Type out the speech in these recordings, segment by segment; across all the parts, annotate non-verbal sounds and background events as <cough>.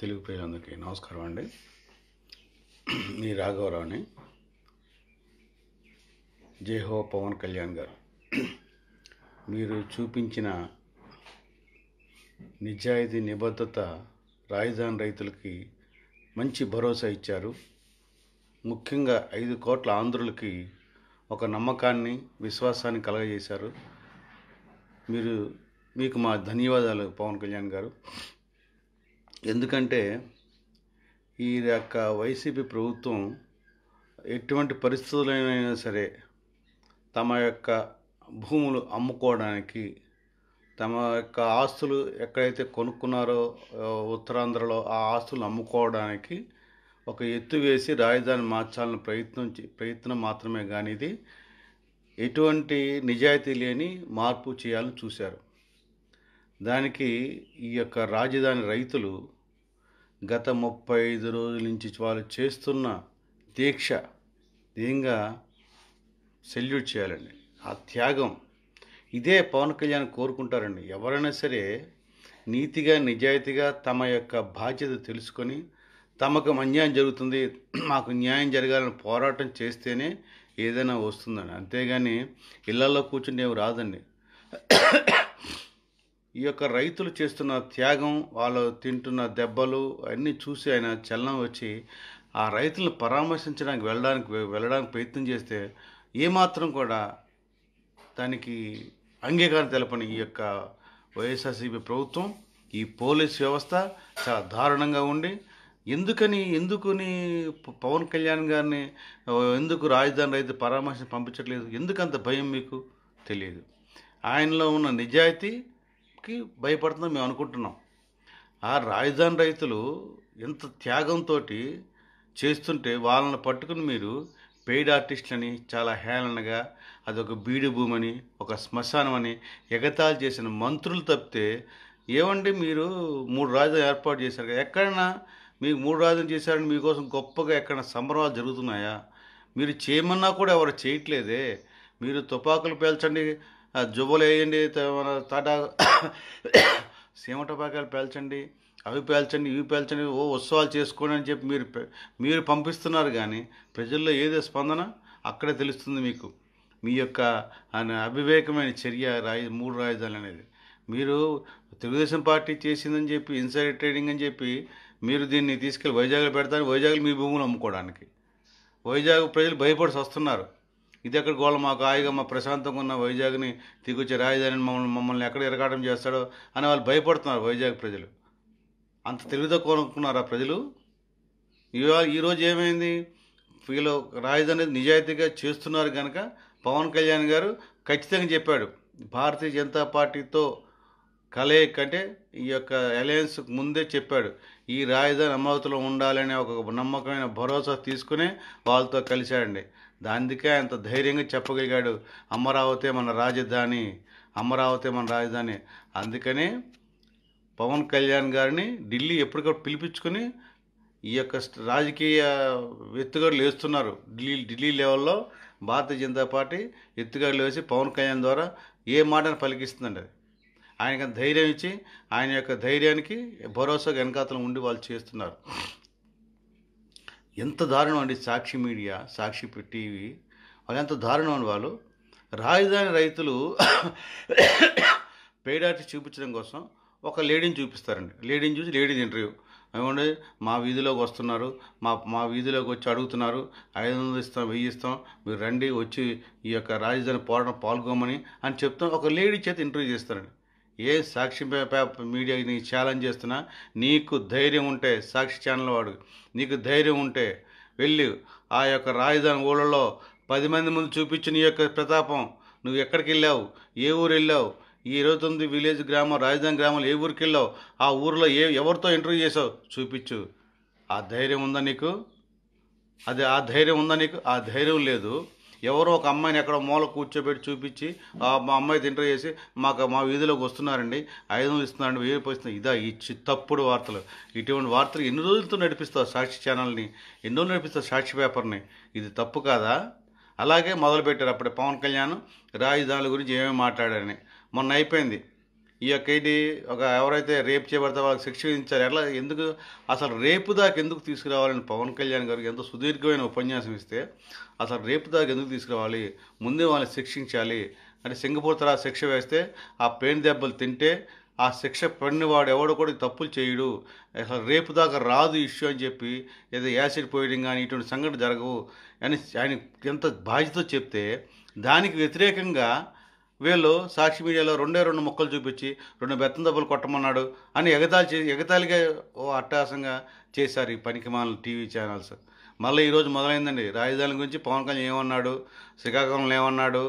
తెలుగు ప్రజలందరికీ నమస్కారం అండి మీ ఈ రాఘవరావుని జయహో పవన్ కళ్యాణ్ గారు మీరు చూపించిన నిజాయితీ నిబద్ధత రాజధాని రైతులకి మంచి భరోసా ఇచ్చారు ముఖ్యంగా ఐదు కోట్ల ఆంధ్రులకి ఒక నమ్మకాన్ని విశ్వాసాన్ని కలగజేశారు మీరు మీకు మా ధన్యవాదాలు పవన్ కళ్యాణ్ గారు ఎందుకంటే ఈ యొక్క వైసీపీ ప్రభుత్వం ఎటువంటి పరిస్థితులైనా సరే తమ యొక్క భూములు అమ్ముకోవడానికి తమ యొక్క ఆస్తులు ఎక్కడైతే కొనుక్కున్నారో ఉత్తరాంధ్రలో ఆ ఆస్తులు అమ్ముకోవడానికి ఒక ఎత్తు వేసి రాజధాని మార్చాలని ప్రయత్నం ప్రయత్నం మాత్రమే కానీ ఇది ఎటువంటి నిజాయితీ లేని మార్పు చేయాలని చూశారు దానికి ఈ యొక్క రాజధాని రైతులు గత ముప్పై ఐదు రోజుల నుంచి వాళ్ళు చేస్తున్న దీక్ష దీంగా సెల్యూట్ చేయాలండి ఆ త్యాగం ఇదే పవన్ కళ్యాణ్ కోరుకుంటారండి ఎవరైనా సరే నీతిగా నిజాయితీగా తమ యొక్క బాధ్యత తెలుసుకొని తమకు అన్యాయం జరుగుతుంది మాకు న్యాయం జరగాలని పోరాటం చేస్తేనే ఏదైనా వస్తుందని అంతేగాని ఇళ్లలో కూర్చుని ఏమి రాదండి ఈ యొక్క రైతులు చేస్తున్న త్యాగం వాళ్ళు తింటున్న దెబ్బలు అన్నీ చూసి ఆయన చలనం వచ్చి ఆ రైతులను పరామర్శించడానికి వెళ్ళడానికి వెళ్ళడానికి ప్రయత్నం చేస్తే ఏమాత్రం కూడా దానికి అంగీకారం తెలపని ఈ యొక్క వైఎస్ఆర్సీపీ ప్రభుత్వం ఈ పోలీస్ వ్యవస్థ చాలా దారుణంగా ఉండి ఎందుకని ఎందుకుని పవన్ కళ్యాణ్ గారిని ఎందుకు రాజధాని రైతు పరామర్శం పంపించట్లేదు ఎందుకంత భయం మీకు తెలియదు ఆయనలో ఉన్న నిజాయితీకి భయపడుతుందని మేము అనుకుంటున్నాం ఆ రాజధాని రైతులు ఎంత త్యాగంతో చేస్తుంటే వాళ్ళని పట్టుకుని మీరు పెయిడ్ ఆర్టిస్టులని చాలా హేళనగా అదొక బీడు భూమని ఒక శ్మశానం అని ఎగతాలు చేసిన మంత్రులు తప్పితే ఏమండి మీరు మూడు రాజధాని ఏర్పాటు చేశారు కదా ఎక్కడన్నా మీకు మూడు రాజులు చేశారని మీకోసం గొప్పగా ఎక్కడ సంబరాలు జరుగుతున్నాయా మీరు చేయమన్నా కూడా ఎవరు చేయట్లేదే మీరు తుపాకులు పేల్చండి జువ్వలు వేయండి మన తాటా <coughs> సీమ టపాకాయలు పేల్చండి అవి పేల్చండి ఇవి పేల్చండి ఓ ఉత్సవాలు చేసుకోండి అని చెప్పి మీరు మీరు పంపిస్తున్నారు కానీ ప్రజల్లో ఏది స్పందన అక్కడే తెలుస్తుంది మీకు మీ యొక్క అవివేకమైన చర్య రాయి మూడు రాజధానులు అనేది మీరు తెలుగుదేశం పార్టీ చేసిందని చెప్పి ఇన్సైడ్ ట్రేడింగ్ అని చెప్పి మీరు దీన్ని తీసుకెళ్ళి వైజాగ్లో పెడతారు వైజాగ్ మీ భూములు అమ్ముకోవడానికి వైజాగ్ ప్రజలు భయపడి వస్తున్నారు ఇది ఎక్కడ గోళ మాకు హాయిగా మా ప్రశాంతంగా ఉన్న వైజాగ్ని దిగొచ్చే రాజధాని మమ్మల్ని మమ్మల్ని ఎక్కడ ఎరగాటం చేస్తాడో అని వాళ్ళు భయపడుతున్నారు వైజాగ్ ప్రజలు అంత తెలివితో కోరుకున్నారు ఆ ప్రజలు ఈరోజు ఏమైంది వీళ్ళు రాజధాని నిజాయితీగా చేస్తున్నారు కనుక పవన్ కళ్యాణ్ గారు ఖచ్చితంగా చెప్పాడు భారతీయ జనతా పార్టీతో కలయి అంటే ఈ యొక్క అలయన్స్ ముందే చెప్పాడు ఈ రాజధాని అమరావతిలో ఉండాలనే ఒక నమ్మకమైన భరోసా తీసుకుని వాళ్ళతో కలిశాడండి దానికే అంత ధైర్యంగా చెప్పగలిగాడు అమరావతి మన రాజధాని అమరావతి మన రాజధాని అందుకనే పవన్ కళ్యాణ్ గారిని ఢిల్లీ ఎప్పటికప్పుడు పిలిపించుకుని ఈ యొక్క రాజకీయ ఎత్తుగడలు వేస్తున్నారు ఢిల్లీ ఢిల్లీ లెవెల్లో భారతీయ జనతా పార్టీ ఎత్తుగడలు వేసి పవన్ కళ్యాణ్ ద్వారా ఏ మాటను పలికిస్తుందండి ఆయనకు ధైర్యం ఇచ్చి ఆయన యొక్క ధైర్యానికి భరోసాగా వెనకాతలు ఉండి వాళ్ళు చేస్తున్నారు ఎంత దారుణం అండి సాక్షి మీడియా సాక్షి టీవీ వాళ్ళు ఎంత దారుణం అని వాళ్ళు రాజధాని రైతులు <coughs> పేడాటి చూపించడం కోసం ఒక లేడీని చూపిస్తారండి లేడీని చూసి లేడీని ఇంటర్వ్యూ ఏమంటే మా వీధిలోకి వస్తున్నారు మా మా వీధిలోకి వచ్చి అడుగుతున్నారు ఐదు వందలు ఇస్తాం వెయ్యి ఇస్తాం మీరు రండి వచ్చి ఈ యొక్క రాజధాని పోరాటం పాల్గొమని అని చెప్తాం ఒక లేడీ చేత ఇంటర్వ్యూ చేస్తారండి ఏ సాక్షి పేపర్ మీడియా నీ ఛాలెంజ్ చేస్తున్నా నీకు ధైర్యం ఉంటే సాక్షి ఛానల్ వాడు నీకు ధైర్యం ఉంటే వెళ్ళి ఆ యొక్క రాజధాని ఊళ్ళలో పది మంది ముందు చూపించు నీ యొక్క ప్రతాపం నువ్వు ఎక్కడికి వెళ్ళావు ఏ ఊరు వెళ్ళావు ఈ ఇరవై తొమ్మిది విలేజ్ గ్రామం రాజధాని గ్రామంలో ఏ ఊరికి వెళ్ళావు ఆ ఊరిలో ఏ ఎవరితో ఇంటర్వ్యూ చేసావు చూపించు ఆ ధైర్యం ఉందా నీకు అది ఆ ధైర్యం ఉందా నీకు ఆ ధైర్యం లేదు ఎవరో ఒక అమ్మాయిని ఎక్కడ మూల కూర్చోబెట్టి చూపించి మా అమ్మాయి తింటర్ చేసి మాకు మా వీధిలోకి వస్తున్నారండి ఐదు వందలు ఇస్తున్నారండి వెయ్యి రూపాయలు ఇదా ఈ తప్పుడు వార్తలు ఇటువంటి వార్తలు ఎన్ని రోజులతో నడిపిస్తారు సాక్షి ఛానల్ని ఎన్ని రోజులు నడిపిస్తారు సాక్షి పేపర్ని ఇది తప్పు కాదా అలాగే మొదలుపెట్టారు అప్పుడే పవన్ కళ్యాణ్ రాజధానుల గురించి ఏమేమి మాట్లాడారని మొన్న అయిపోయింది ఈ యొక్క ఏంటి ఒక ఎవరైతే రేపు చేయబడితే వాళ్ళకి శిక్ష విధించారు ఎట్లా ఎందుకు అసలు రేపు దాకా ఎందుకు తీసుకురావాలని పవన్ కళ్యాణ్ గారికి ఎంతో సుదీర్ఘమైన ఉపన్యాసం ఇస్తే అసలు రేపు దాకా ఎందుకు తీసుకురావాలి ముందే వాళ్ళని శిక్షించాలి అంటే సింగపూర్ తరహా శిక్ష వేస్తే ఆ పేను దెబ్బలు తింటే ఆ శిక్ష పడినవాడు ఎవడో కూడా తప్పులు చేయడు అసలు రేపు దాకా రాదు ఇష్యూ అని చెప్పి ఏదో యాసిడ్ పోయడం కానీ ఇటువంటి సంఘటన జరగవు అని ఆయన ఎంత బాధ్యత చెప్తే దానికి వ్యతిరేకంగా వీళ్ళు సాక్షి మీడియాలో రెండే రెండు మొక్కలు చూపించి రెండు బెత్తం దెబ్బలు కొట్టమన్నాడు అని ఎగతాళి చే ఎగతాళిగా ఓ అట్టహాసంగా చేశారు ఈ పనికి పనికిమాల టీవీ ఛానల్స్ మళ్ళీ ఈరోజు మొదలైందండి రాజధాని గురించి పవన్ కళ్యాణ్ ఏమన్నాడు శ్రీకాకుళంలో ఏమన్నాడు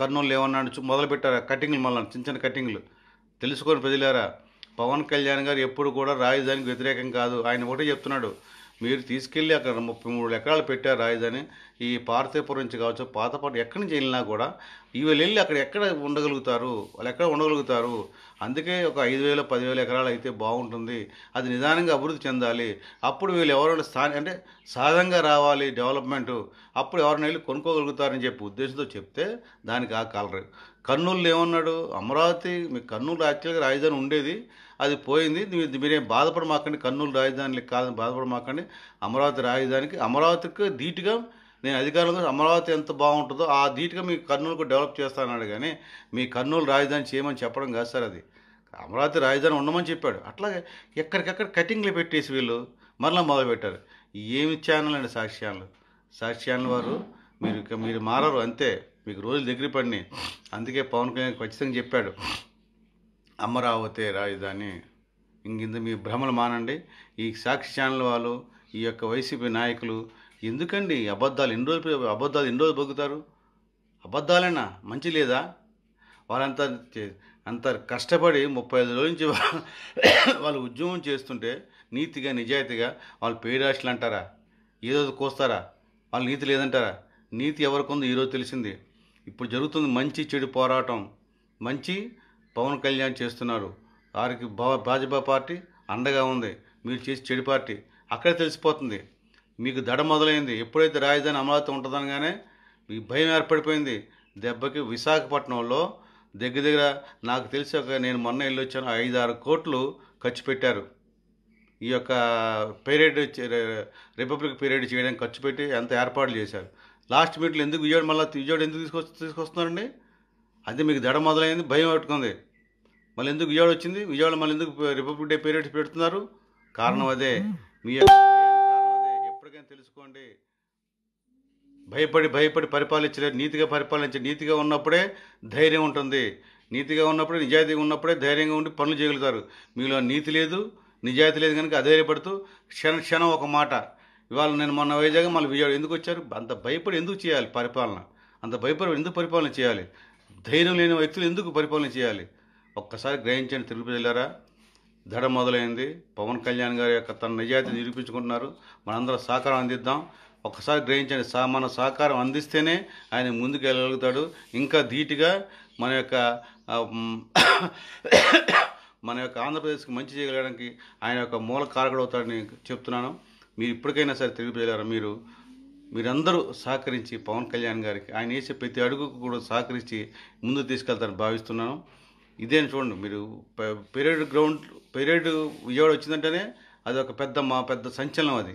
కర్నూలు ఏమన్నాడు మొదలుపెట్టారు కటింగ్లు మళ్ళీ చిన్న చిన్న కటింగ్లు తెలుసుకొని ప్రజలారా పవన్ కళ్యాణ్ గారు ఎప్పుడు కూడా రాజధానికి వ్యతిరేకం కాదు ఆయన ఒకటే చెప్తున్నాడు మీరు తీసుకెళ్ళి అక్కడ ముప్పై మూడు ఎకరాలు పెట్టారు రాజధాని ఈ పార్థేపురం నుంచి కావచ్చు పాతపాటు ఎక్కడి నుంచి వెళ్ళినా కూడా వీళ్ళు వెళ్ళి అక్కడ ఎక్కడ ఉండగలుగుతారు వాళ్ళు ఎక్కడ ఉండగలుగుతారు అందుకే ఒక ఐదు వేల పదివేల ఎకరాలు అయితే బాగుంటుంది అది నిదానంగా అభివృద్ధి చెందాలి అప్పుడు వీళ్ళు ఎవరైనా స్థాని అంటే సహజంగా రావాలి డెవలప్మెంట్ అప్పుడు ఎవరైనా వెళ్ళి కొనుక్కోగలుగుతారని చెప్పి ఉద్దేశంతో చెప్తే దానికి ఆ కలరు కర్నూలు ఏమన్నాడు అమరావతి మీ కర్నూలు యాక్చువల్గా రాజధాని ఉండేది అది పోయింది మీరేం బాధపడమాకండి కర్నూలు రాజధానికి కాదని బాధపడమాకండి అమరావతి రాజధానికి అమరావతికి ధీటుగా నేను అధికారంలో అమరావతి ఎంత బాగుంటుందో ఆ ధీటుగా మీ కర్నూలుకు డెవలప్ చేస్తానన్నాడు కానీ మీ కర్నూలు రాజధాని చేయమని చెప్పడం కాదు సార్ అది అమరావతి రాజధాని ఉండమని చెప్పాడు అట్లాగే ఎక్కడికక్కడ కటింగ్లు పెట్టేసి వీళ్ళు మరలా మొదలుపెట్టారు ఏమి ఛానల్ అండి సాక్షి ఛానల్ సాక్షి ఛానల్ వారు మీరు మీరు మారరు అంతే మీకు రోజులు దగ్గర పడినాయి అందుకే పవన్ కళ్యాణ్ ఖచ్చితంగా చెప్పాడు అమరావతి రాజధాని ఇంకింత మీ భ్రమలు మానండి ఈ సాక్షి ఛానల్ వాళ్ళు ఈ యొక్క వైసీపీ నాయకులు ఎందుకండి అబద్ధాలు ఎన్ని రోజులు అబద్ధాలు ఎన్ని రోజులు బొగ్గుతారు అబద్ధాలేనా మంచి లేదా వాళ్ళంతా అంత కష్టపడి ముప్పై ఐదు రోజుల నుంచి వాళ్ళు ఉద్యమం చేస్తుంటే నీతిగా నిజాయితీగా వాళ్ళు పేరాశలు అంటారా ఏదో కోస్తారా వాళ్ళు నీతి లేదంటారా నీతి ఎవరికి ఉందో ఈరోజు తెలిసింది ఇప్పుడు జరుగుతుంది మంచి చెడు పోరాటం మంచి పవన్ కళ్యాణ్ చేస్తున్నారు వారికి భాజపా పార్టీ అండగా ఉంది మీరు చేసి చెడు పార్టీ అక్కడే తెలిసిపోతుంది మీకు దడ మొదలైంది ఎప్పుడైతే రాజధాని అమరావతి ఉంటుందనగానే ఈ భయం ఏర్పడిపోయింది దెబ్బకి విశాఖపట్నంలో దగ్గర దగ్గర నాకు తెలిసి ఒక నేను మొన్న ఇల్లు వచ్చాను ఐదు ఆరు కోట్లు ఖర్చు పెట్టారు ఈ యొక్క పీరియడ్ రిపబ్లిక్ పీరియడ్ చేయడానికి ఖర్చు పెట్టి ఎంత ఏర్పాట్లు చేశారు లాస్ట్ మీట్లో ఎందుకు విజయవాడ మళ్ళీ విజయవాడ ఎందుకు తీసుకొస్తు తీసుకొస్తున్నారండి అది మీకు దడ మొదలైంది భయం పెట్టుకుంది మళ్ళీ ఎందుకు విజయవాడ వచ్చింది విజయవాడ మళ్ళీ ఎందుకు రిపబ్లిక్ డే పీరియడ్స్ పెడుతున్నారు కారణం అదే hmm. మీ ఎప్పటికైనా తెలుసుకోండి భయపడి భయపడి పరిపాలించలేరు నీతిగా పరిపాలించే నీతిగా ఉన్నప్పుడే ధైర్యం ఉంటుంది నీతిగా ఉన్నప్పుడే నిజాయితీగా ఉన్నప్పుడే ధైర్యంగా ఉండి పనులు చేయగలుగుతారు మీలో నీతి లేదు నిజాయితీ లేదు కనుక అధైర్యపడుతూ క్షణ క్షణం ఒక మాట ఇవాళ నేను మొన్న వైజాగ్ మళ్ళీ విజయవాడ ఎందుకు వచ్చారు అంత భయపడి ఎందుకు చేయాలి పరిపాలన అంత భయపడి ఎందుకు పరిపాలన చేయాలి ధైర్యం లేని వ్యక్తులు ఎందుకు పరిపాలన చేయాలి ఒక్కసారి గ్రహించండి తెలుగు ప్రజలారా దడ మొదలైంది పవన్ కళ్యాణ్ గారి యొక్క తన నిజాయితీ నిరూపించుకుంటున్నారు మనందరం సహకారం అందిద్దాం ఒకసారి గ్రహించండి సా మన సహకారం అందిస్తేనే ఆయన ముందుకు వెళ్ళగలుగుతాడు ఇంకా ధీటుగా మన యొక్క మన యొక్క ఆంధ్రప్రదేశ్కి మంచి చేయగలడానికి ఆయన యొక్క మూల కారకుడు అవుతాడని చెప్తున్నాను మీరు ఇప్పటికైనా సరే తెలుగు ప్రజలారా మీరు మీరందరూ సహకరించి పవన్ కళ్యాణ్ గారికి ఆయన వేసే ప్రతి అడుగుకు కూడా సహకరించి ముందు తీసుకెళ్తారని భావిస్తున్నాను ఇదేం చూడండి మీరు పెరేడ్ గ్రౌండ్ పెరేడ్ విజయవాడ వచ్చిందంటేనే అది ఒక పెద్ద మా పెద్ద సంచలనం అది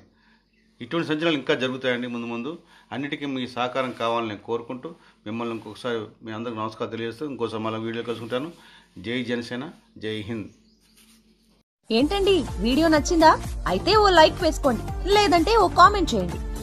ఇటువంటి సంచలనాలు ఇంకా జరుగుతాయండి ముందు ముందు అన్నిటికీ మీ సహకారం కావాలని నేను కోరుకుంటూ మిమ్మల్ని ఇంకొకసారి మీ అందరికి నమస్కారం తెలియజేస్తూ ఇంకోసారి మళ్ళీ వీడియో కలుసుకుంటాను జై జనసేన జై హింద్ ఏంటండి వీడియో నచ్చిందా అయితే ఓ లైక్ వేసుకోండి లేదంటే ఓ కామెంట్ చేయండి